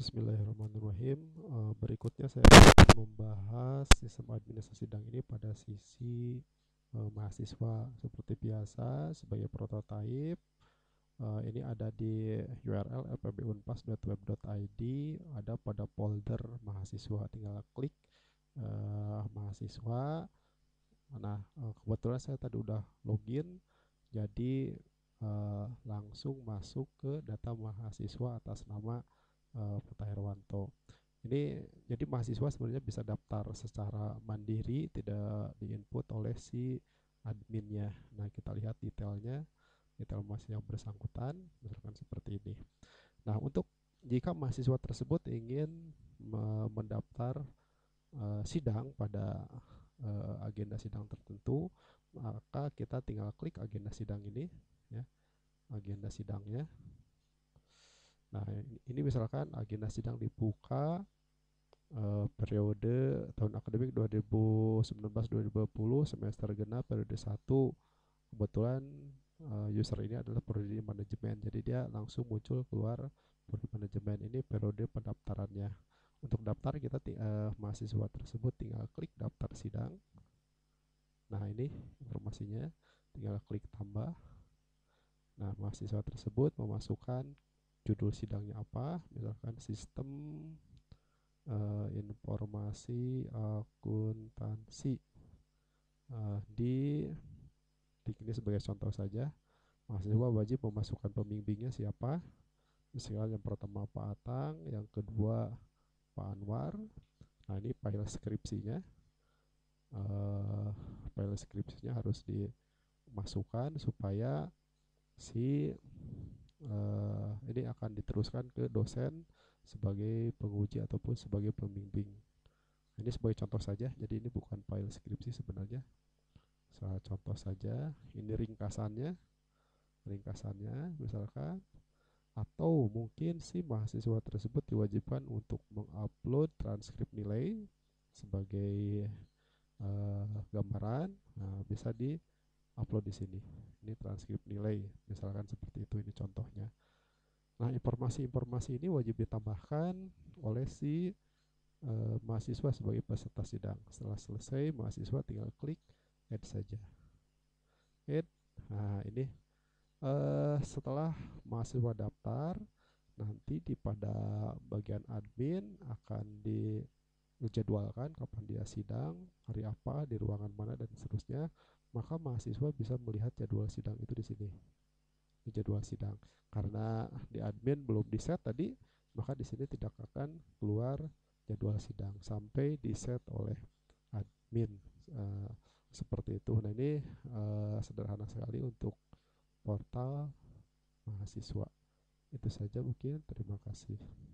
Bismillahirrahmanirrahim. Eh, berikutnya saya akan membahas sistem administrasi sidang ini pada sisi eh, mahasiswa seperti biasa sebagai prototipe. Eh, ini ada di URL fpbunpas.web.id, ada pada folder mahasiswa. Tinggal klik mahasiswa. Nah, kebetulan saya tadi udah login, jadi langsung masuk ke data mahasiswa atas nama uh, ini jadi mahasiswa sebenarnya bisa daftar secara mandiri, tidak diinput oleh si adminnya. Nah, kita lihat detailnya, detail mahasiswa yang bersangkutan, misalkan seperti ini. Nah, untuk jika mahasiswa tersebut ingin mendaftar uh, sidang pada uh, agenda sidang tertentu, maka kita tinggal klik agenda sidang ini, ya, agenda sidangnya. Nah, ini misalkan agenda sidang dibuka Eh, periode tahun akademik 2019-2020 semester genap periode 1 kebetulan uh, user ini adalah periode manajemen jadi dia langsung muncul keluar periode manajemen ini periode pendaftarannya untuk daftar kita uh, mahasiswa tersebut tinggal klik daftar sidang nah ini informasinya tinggal klik tambah nah mahasiswa tersebut memasukkan judul sidangnya apa misalkan sistem uh, informasi akuntansi uh, di di ini sebagai contoh saja mahasiswa wajib memasukkan pembimbingnya siapa misalnya yang pertama Pak Atang yang kedua Pak Anwar nah ini file skripsinya uh, file skripsinya harus dimasukkan supaya si uh, ini akan diteruskan ke dosen sebagai penguji ataupun sebagai pembimbing. Ini sebagai contoh saja, jadi ini bukan file skripsi sebenarnya. Saya contoh saja, ini ringkasannya. Ringkasannya misalkan atau mungkin si mahasiswa tersebut diwajibkan untuk mengupload transkrip nilai sebagai uh, gambaran nah, bisa di upload di sini ini transkrip nilai misalkan seperti itu ini contohnya Nah, informasi-informasi ini wajib ditambahkan oleh si eh, mahasiswa sebagai peserta sidang. Setelah selesai, mahasiswa tinggal klik add saja. Add. Nah, ini eh, setelah mahasiswa daftar, nanti di pada bagian admin akan dijadwalkan kapan dia sidang, hari apa, di ruangan mana dan seterusnya, maka mahasiswa bisa melihat jadwal sidang itu di sini di jadwal sidang. Karena di admin belum di set tadi, maka di sini tidak akan keluar jadwal sidang sampai di set oleh admin. e, seperti itu. Nah, ini e, sederhana sekali untuk portal mahasiswa. Itu saja mungkin. Terima kasih.